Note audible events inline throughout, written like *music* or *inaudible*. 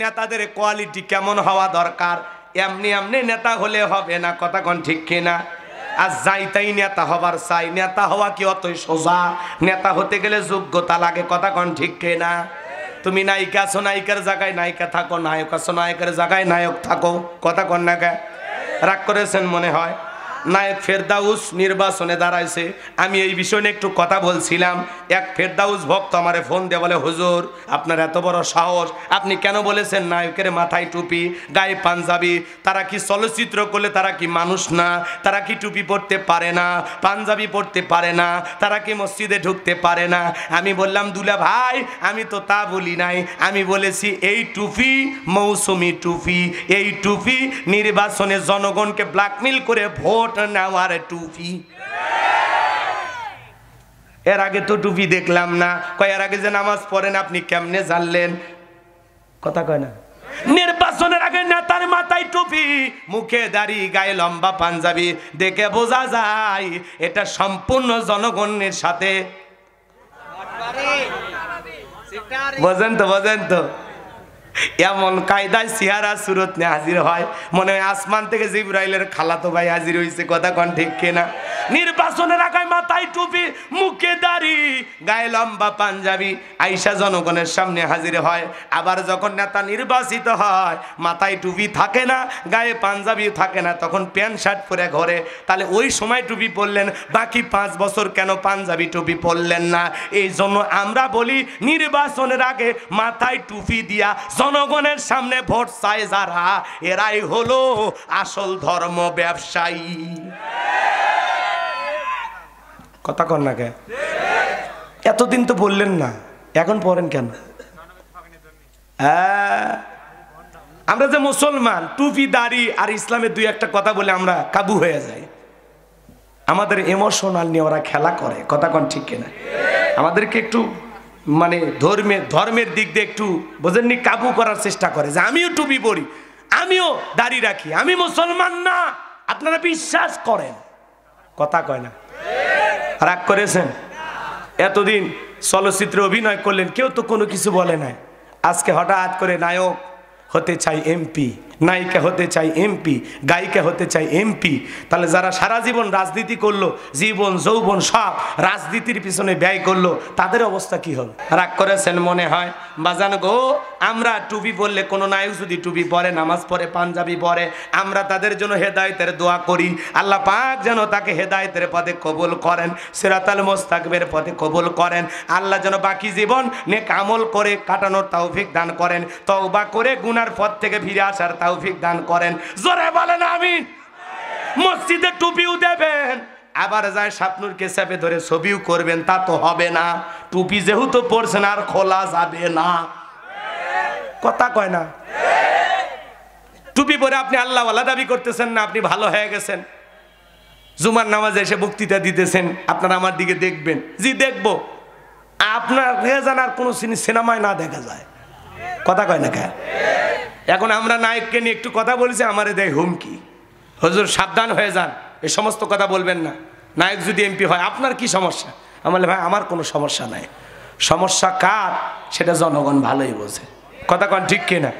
নেতাদের কোয়ালিটি কেমন হওয়া দরকার এমনি এমনি নেতা হলে হবে না কথা কন ঠিক কিনা আর যাই তাই নেতা হবার চাই নেতা হওয়া কি অতই সোজা নেতা হতে গেলে যোগ্যতা লাগে কথা কন ঠিক কিনা তুমি নায়িকা আছো নায়িকার জায়গায় নায়িকা থাকো নায়ক আছো নায়কের জায়গায় নায়ক থাকো কথা কন রাগ করেছেন মনে হয় নায়ক ফেরদাউস নির্বাচনে দাঁড়াইছে আমি এই বিষয় নিয়ে একটু কথা বলছিলাম এক ফেরদাউস ভক্ত আমারে ফোন দিয়ে বলে হুজুর আপনার এত বড় সাহস আপনি কেন বলেছেন নায়কের মাথায় টুপি গায়ে পাঞ্জাবি তারা কি চলচ্চিত্র করলে তারা কি মানুষ না তারা কি টুপি পরতে পারে না পাঞ্জাবি পরতে পারে না তারা কি মসজিদে ঢুকতে পারে না আমি বললাম দুলা ভাই আমি তো তা বলি নাই আমি বলেছি এই টুপি মৌসুমি টুপি এই টুপি নির্বাচনে জনগণকে ব্ল্যাকমেল করে ভোট ওটার নাম টুপি এর আগে তো টুপি দেখলাম না কয় এর আগে যে নামাজ পড়েন আপনি কেমনে জানলেন কথা কয় না নির্বাচনের আগে নেতার মাথায় টুপি মুখে দাড়ি গায়ে লম্বা পাঞ্জাবি দেখে বোঝা যায় এটা সম্পূর্ণ জনগণের সাথে বোঝেন তো বোঝেন তো এমন কায়দায় সিহারা সুরত নিয়ে হাজির হয় মনে হয় আসমান থেকে জিব্রাইলের খালাতো ভাই হাজির হয়েছে কথা কন ঠিক কেনা নির্বাচনের আগায় মাথায় টুপি মুখে দাড়ি গায়ে লম্বা পাঞ্জাবি আইসা জনগণের সামনে হাজির হয় আবার যখন নেতা নির্বাচিত হয় মাথায় টুপি থাকে না গায়ে পাঞ্জাবি থাকে না তখন প্যান্ট শার্ট পরে ঘরে তাহলে ওই সময় টুপি পরলেন বাকি পাঁচ বছর কেন পাঞ্জাবি টুপি পরলেন না এই জন্য আমরা বলি নির্বাচনের আগে মাথায় টুপি দিয়া জনগণের সামনে ভোট চাই যারা এরাই হলো আসল ধর্ম ব্যবসায়ী কথা কর না কে এতদিন তো বললেন না এখন পড়েন কেন হ্যাঁ, আমরা যে মুসলমান টুপি দাড়ি আর ইসলামের দুই একটা কথা বলে আমরা কাবু হয়ে যাই আমাদের ইমোশনাল নিয়ে ওরা খেলা করে কথা কন ঠিক কিনা আমাদেরকে একটু মানে ধর্মের ধর্মের দিক দিয়ে একটু বোঝেননি কাবু করার চেষ্টা করে যে আমিও টুপি পড়ি আমিও দাড়ি রাখি আমি মুসলমান না আপনারা বিশ্বাস করেন কথা কয় না রাগ করেছেন এতদিন চলচ্চিত্রে অভিনয় করলেন কেউ তো কোনো কিছু বলে নাই আজকে হঠাৎ করে নায়ক হতে চাই এমপি নায়িকা হতে চাই এমপি গায়িকা হতে চাই এমপি তাহলে যারা সারা জীবন রাজনীতি করলো জীবন যৌবন সব রাজনীতির পিছনে ব্যয় করলো তাদের অবস্থা কি হবে রাগ করেছেন মনে হয় বাজান গো আমরা টুপি বললে কোনো নায়ক যদি টুপি পরে নামাজ পড়ে পাঞ্জাবি পরে আমরা তাদের জন্য হেদায়তের দোয়া করি আল্লাহ পাক যেন তাকে হেদায়তের পদে কবুল করেন সেরাতাল মোস্তাকবের পদে কবুল করেন আল্লাহ যেন বাকি জীবন নে কামল করে কাটানোর তৌফিক দান করেন তওবা করে গুনার পথ থেকে ফিরে আসার তৌফিক দান করেন জোরে বলেন আমি মসজিদে টুপিও দেবেন আবার যায় স্বপ্নুরকে চাপে ধরে ছবিও করবেন তা তো হবে না টুপি যেহেতু পড়ছেন আর খোলা যাবে না কথা কয় না টুপি পরে আপনি আল্লাহ আল্লাহ দাবি করতেছেন না আপনি ভালো হয়ে গেছেন জুমার নামাজে এসে বক্তৃতা দিতেছেন আপনারা আমার দিকে দেখবেন জি দেখবো আপনার যান আর কোনো সিনেমায় না দেখা যায় কথা কয় না কে এখন আমরা নায়ককে নিয়ে একটু কথা বলেছি আমারে দেয় হুমকি হজুর সাবধান হয়ে যান এই সমস্ত কথা বলবেন না নায়ক যদি এমপি হয় আপনার কি সমস্যা আমি ভাই আমার কোনো সমস্যা নাই সমস্যা কার সেটা জনগণ ভালোই বোঝে কথা কন ঠিক কিনা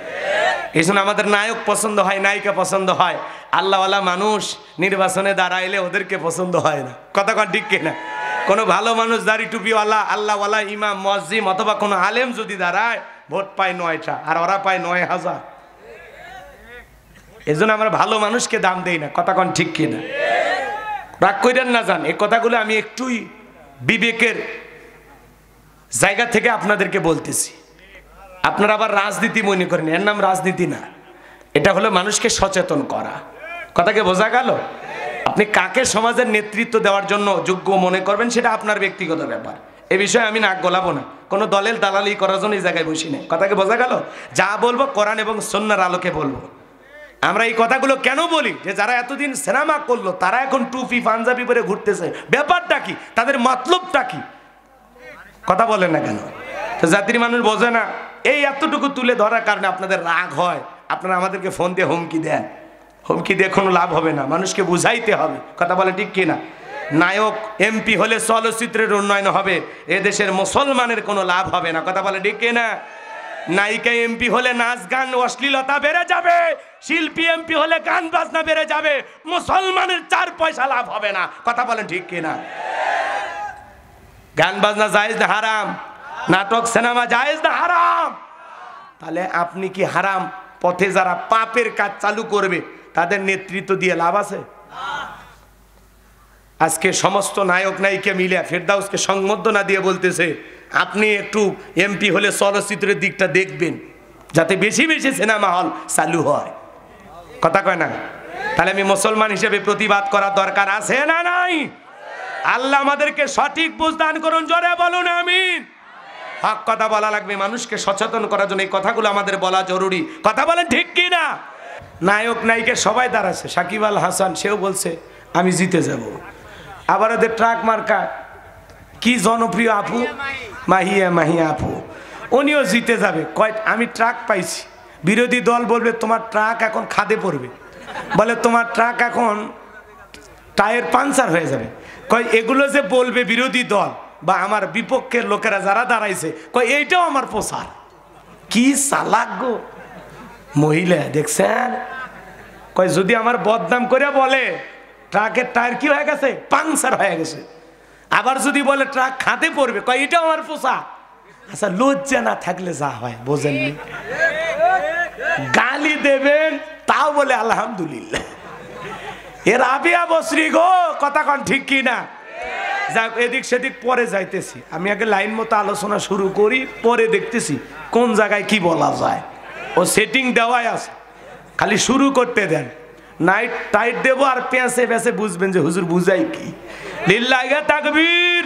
এই জন্য আমাদের নায়ক পছন্দ হয় নায়িকা পছন্দ হয় আল্লাহওয়ালা মানুষ নির্বাচনে দাঁড়াইলে ওদেরকে পছন্দ হয় না কথা কন ঠিক কিনা কোনো ভালো মানুষ দাড়ি টুপিওয়ালা আল্লাহওয়ালা ইমাম মসজিম অথবা কোনো আলেম যদি দাঁড়ায় ভোট পায় নয়টা আর ওরা পায় নয় হাজার এজন্য আমরা ভালো মানুষকে দাম দেই না কথা কন ঠিক কিনা রাগ করেন না জান এই কথাগুলো আমি একটুই বিবেকের জায়গা থেকে আপনাদেরকে বলতেছি আপনারা আবার রাজনীতি মনে করেন এর নাম রাজনীতি না এটা হলো মানুষকে সচেতন করা কথাকে বোঝা গেল আপনি কাকে সমাজের নেতৃত্ব দেওয়ার জন্য যোগ্য মনে করবেন সেটা আপনার ব্যক্তিগত ব্যাপার এ বিষয়ে আমি নাক গলাবো না কোনো দলের দালালি করার জন্য এই জায়গায় বসি না কথাকে বোঝা গেল যা বলবো কোরআন এবং সন্ন্যার আলোকে বলবো আমরা এই কথাগুলো কেন বলি যে যারা এতদিন সিনেমা করলো তারা এখন টুপি পাঞ্জাবি পরে ঘুরতেছে ব্যাপারটা কি তাদের মতলবটা কি কথা বলেন না কেন তো জাতির মানুষ বোঝে না এই এতটুকু তুলে ধরার কারণে আপনাদের রাগ হয় আপনারা আমাদেরকে ফোন দিয়ে হুমকি দেন হুমকি দিয়ে কোনো লাভ হবে না মানুষকে বুঝাইতে হবে কথা বলে ঠিক কিনা নায়ক এমপি হলে চলচ্চিত্রের উন্নয়ন হবে এদেশের মুসলমানের কোনো লাভ হবে না কথা বলে ঠিক কিনা নায়িকা এমপি হলে নাচ গান অশ্লীলতা বেড়ে যাবে শিল্পী এমপি হলে গান বাজনা বেড়ে যাবে মুসলমানের চার পয়সা লাভ হবে না কথা বলেন ঠিক কিনা গান বাজনা জায়েজ না হারাম নাটক সিনেমা জায়েজ না হারাম তাহলে আপনি কি হারাম পথে যারা পাপের কাজ চালু করবে তাদের নেতৃত্ব দিয়ে লাভ আছে আজকে সমস্ত নায়ক নায়িকা মিলে ফেরদাউসকে সংবর্ধনা দিয়ে বলতেছে আপনি একটু এমপি হলে চলচ্চিত্রের দিকটা দেখবেন যাতে বেশি বেশি সিনেমা হল চালু হয় কথা কয় না তাহলে আমি মুসলমান হিসেবে প্রতিবাদ করার দরকার আছে না নাই আল্লাহ আমাদেরকে সঠিক বুঝদান করুন জোরে বলুন আমি হক কথা বলা লাগবে মানুষকে সচেতন করার জন্য এই কথাগুলো আমাদের বলা জরুরি কথা বলেন ঠিক কি না নায়ক নায়িকা সবাই দাঁড়াচ্ছে সাকিব আল হাসান সেও বলছে আমি জিতে যাব আবার ওদের ট্রাক মার্কা কি জনপ্রিয় আপু মাহিয়া মাহিয়া আপু উনিও জিতে যাবে কয় আমি ট্রাক পাইছি বিরোধী দল বলবে তোমার ট্রাক এখন খাদে পড়বে বলে তোমার ট্রাক এখন টায়ার পাংচার হয়ে যাবে কয় এগুলো যে বলবে বিরোধী দল বা আমার বিপক্ষের লোকেরা যারা দাঁড়াইছে কয় এইটাও আমার প্রচার কি চালাক মহিলা দেখছেন কয় যদি আমার বদনাম করে বলে ট্রাকের টায়ার কি হয়ে গেছে পাংচার হয়ে গেছে আবার যদি বলে ট্রাক খাঁতে পড়বে কয় এটা আমার পোষা আচ্ছা লজ্জা না থাকলে যা হয় বোঝেননি গালি দেবেন তাও বলে আলহামদুলিল্লাহ এর আবিয়া বসরি গো কথা কন ঠিক কি না যাক এদিক সেদিক পরে যাইতেছি আমি আগে লাইন মতো আলোচনা শুরু করি পরে দেখতেছি কোন জায়গায় কি বলা যায় ও সেটিং দেওয়াই আছে খালি শুরু করতে দেন নাইট টাইট দেবো আর পেঁচে পেঁচে বুঝবেন যে হুজুর বুঝাই কি তাকবীর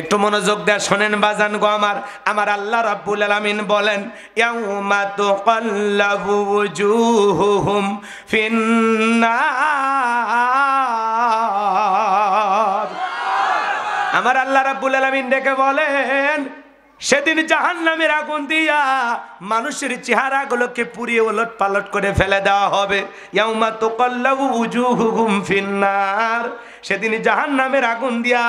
একটু মনোযোগ দেয় শোনেন বাজান গো আমার আমার আল্লাহ রাব্বুল আলামিন বলেন ইয়াউমা তুকাল্লাবু উজুহুহুম ফিন্নার আমার আল্লাহ রাব্বুল আলামিন ডেকে বলেন সেদিন জাহান্নামের আগুন দিয়া মানুষের চেহারাগুলোকে পুড়িয়ে ওলট পালট করে ফেলে দেওয়া হবে ইয়াউমা তুকাল্লাবু উজুহুহুম ফিন্নার সেদিন জাহান নামের আগুন দিয়া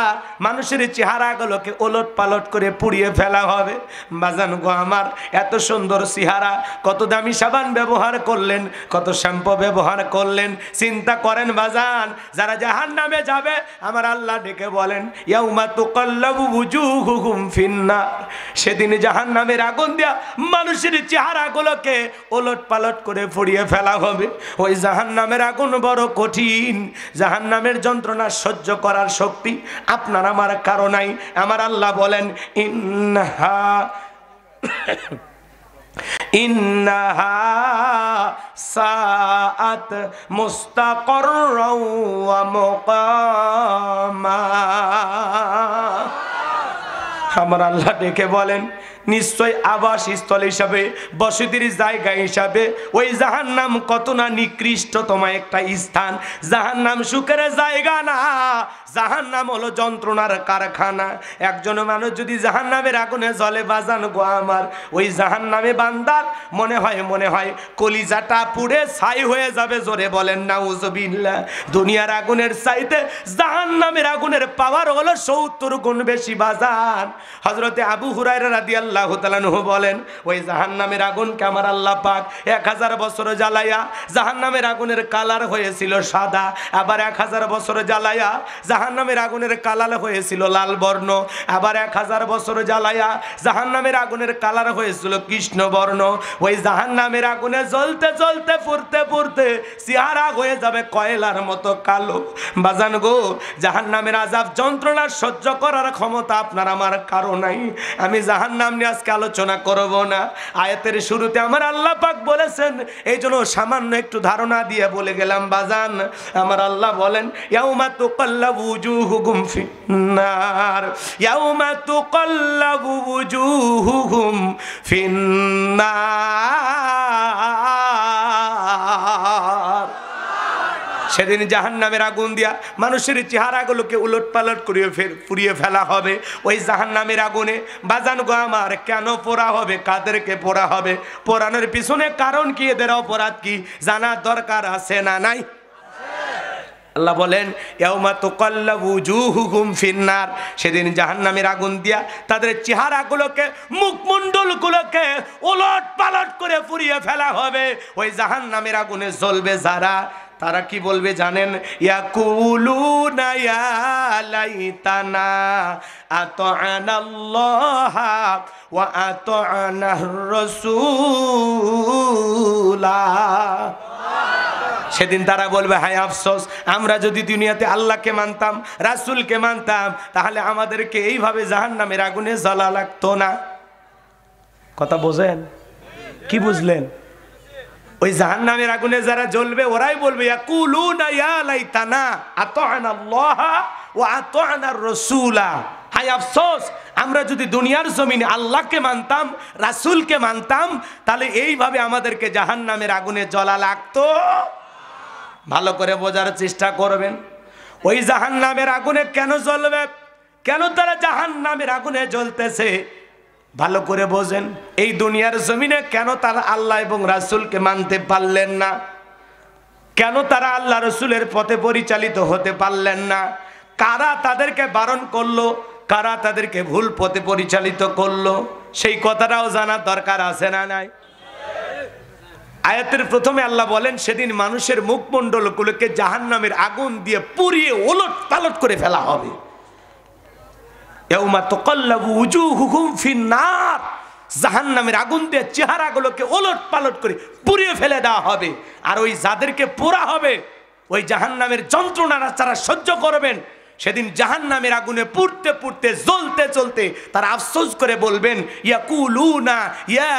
মানুষের চেহারাগুলোকে ওলট পালট করে পুড়িয়ে ফেলা হবে বাজান গো আমার এত সুন্দর চেহারা কত দামি সাবান ব্যবহার করলেন কত শ্যাম্পু ব্যবহার করলেন চিন্তা করেন বাজান যারা জাহান নামে যাবে আমার আল্লাহ ডেকে বলেন ইয়াউমা তুকাল্লাবু হুকুম ফিন্না সেদিন জাহান নামের আগুন দিয়া মানুষের চেহারাগুলোকে ওলট পালট করে পুড়িয়ে ফেলা হবে ওই জাহান নামের আগুন বড় কঠিন জাহান নামের যন্ত্রণা আপনার সহ্য করার শক্তি আপনার আমার কারো নাই আমার আল্লাহ বলেন ইন্হা *coughs* আমার আল্লাহ ডেকে বলেন নিশ্চয় আবাসস্থল হিসাবে বসতির জায়গা হিসাবে ওই জাহান নাম কত না নিকৃষ্টতম একটা স্থান জাহান নাম সুখের জায়গা না জাহান নাম হলো যন্ত্রণার কারখানা একজন মানুষ যদি জাহান নামের আগুনে জলে বাজান গো আমার ওই জাহান নামে বান্দার মনে হয় মনে হয় কলিজাটা পুড়ে ছাই হয়ে যাবে জোরে বলেন উজবিল্লা দুনিয়ার আগুনের সাইতে জাহান নামের আগুনের পাওয়ার হলো সত্তর গুণ বেশি বাজান হজরতে আবু হুরাই রাদিয়াল আল্লাহ তালানহু বলেন ওই জাহান্নামের আগুনকে আমার আল্লাহ পাক এক হাজার বছর জ্বালাইয়া জাহান্নামের আগুনের কালার হয়েছিল সাদা আবার এক হাজার বছর জ্বালাইয়া জাহান্নামের আগুনের কালার হয়েছিল লাল বর্ণ আবার এক হাজার বছর জ্বালাইয়া জাহান্নামের আগুনের কালার হয়েছিল কৃষ্ণ বর্ণ ওই জাহান্নামের আগুনে জ্বলতে জ্বলতে ফুরতে ফুর মধ্যে সিয়ারা হয়ে যাবে কয়লার মতো কালো বাজান গো জাহান নামের আজাব যন্ত্রণার সহ্য করার ক্ষমতা আপনার আমার কারো নাই আমি জাহান নাম নিয়ে আজকে আলোচনা করব না আয়াতের শুরুতে আমার আল্লাহ পাক বলেছেন এই জন্য সামান্য একটু ধারণা দিয়ে বলে গেলাম বাজান আমার আল্লাহ বলেন ইয়াউমা তুকাল্লাবু উজুহুকুম ফিন্নার ইয়াউমা তুকাল্লাবু উজুহুকুম ফিন্নার সেদিন জাহান নামের আগুন দিয়া মানুষের চেহারাগুলোকে উলট পালট করিয়ে ফের পুড়িয়ে ফেলা হবে ওই জাহান নামের আগুনে বাজান গো আমার কেন পোড়া হবে কাদেরকে পোড়া হবে পোড়ানোর পিছনে কারণ কি এদের অপরাধ কি জানার দরকার আছে না নাই আল্লাহ বলেন ইয়াউমা তোকাল্লাবু জুহুহুম ফিন্নার সেদিন জাহান্নামের আগুন দিয়া তাদের চেহারাগুলোকে মুখমণ্ডলগুলোকে উলট পালট করে পুড়িয়ে ফেলা হবে ওই জাহান্নামের আগুনে জ্বলবে যারা তারা কি বলবে জানেন ইয়াকুলুনা ইয়া লাইতানা আতানাল্লাহা ওয়া আতানার রাসূলা সেদিন তারা বলবে হায় আফসোস আমরা যদি দুনিয়াতে আল্লাহকে মানতাম রাসুলকে মানতাম তাহলে আমাদেরকে এইভাবে জাহান নামের আগুনে জ্বালা লাগতো না কথা বোঝেন কি বুঝলেন ওই জাহান নামের আগুনে যারা জ্বলবে ওরাই বলবে হাই আমরা যদি দুনিয়ার জমিনে আল্লাহকে মানতাম রাসুলকে মানতাম তাহলে এইভাবে আমাদেরকে জাহান নামের আগুনে জ্বলা লাগতো ভালো করে বোঝার চেষ্টা করবেন ওই জাহান নামের আগুনে কেন জ্বলবে কেন তারা জাহান নামের আগুনে জ্বলতেছে ভালো করে বোঝেন এই দুনিয়ার জমিনে কেন তারা আল্লাহ এবং রাসুলকে মানতে পারলেন না কেন তারা আল্লাহ রসুলের পথে পরিচালিত হতে পারলেন না কারা তাদেরকে বারণ করলো কারা তাদেরকে ভুল পথে পরিচালিত করলো সেই কথাটাও জানার দরকার আছে না নাই আয়াতের প্রথমে আল্লাহ বলেন সেদিন মানুষের মুখমণ্ডলগুলোকে জাহান্নামের আগুন দিয়ে পুড়িয়ে ওলট পালট করে ফেলা হবে জাহান নামের আগুন দিয়ে চেহারাগুলোকে ওলট পালট করে পুড়িয়ে ফেলে দেওয়া হবে আর ওই যাদেরকে পোড়া হবে ওই জাহান নামের যন্ত্রণা তারা সহ্য করবেন সেদিন জাহান নামের আগুনে পুড়তে পুড়তে জ্বলতে চলতে তারা আফসোস করে বলবেন ইয়া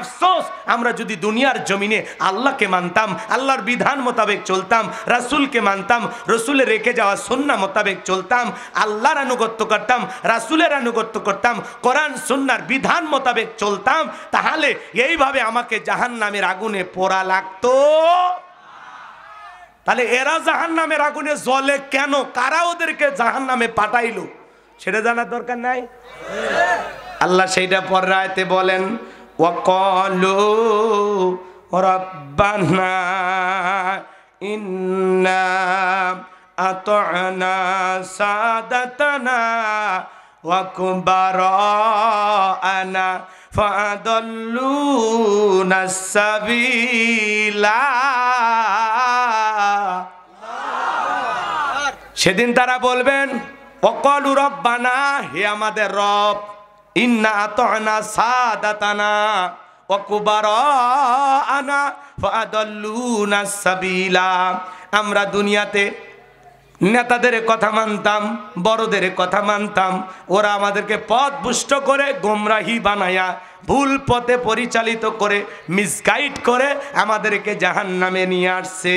আফসোস আমরা যদি দুনিয়ার জমিনে আল্লাহকে মানতাম আল্লাহর বিধান মোতাবেক চলতাম রাসূলকে মানতাম রসুলের রেখে যাওয়া সন্না মোতাবেক চলতাম আল্লাহর আনুগত্য করতাম রাসূলের আনুগত্য করতাম কোরআন সন্ন্যার বিধান মোতাবেক চলতাম তাহলে এইভাবে আমাকে জাহান নামের আগুনে পোড়া লাগতো তাহলে এরা জাহান নামের আগুনে জলে কেন কারা ওদেরকে জাহান নামে পাঠাইলো সেটা জানার দরকার নাই আল্লাহ সেইটা পর রায়তে বলেন ওকলো রব্বানা ইন্না আতনা সাদাতানা ওয়াকুবারানা ফাদাল্লুনা সাবিলা সেদিন তারা বলবেন অকল রব বানা হে আমাদের রব ইন্না আতনা অকুবার আনা ফাদাল্লুনা সাবিলা আমরা দুনিয়াতে নেতাদের কথা মানতাম বড়দের কথা মানতাম ওরা আমাদেরকে পথ পুষ্ট করে গোমরাহি বানায়া ভুল পথে পরিচালিত করে মিসগাইড করে আমাদেরকে জাহান নামে নিয়ে আসছে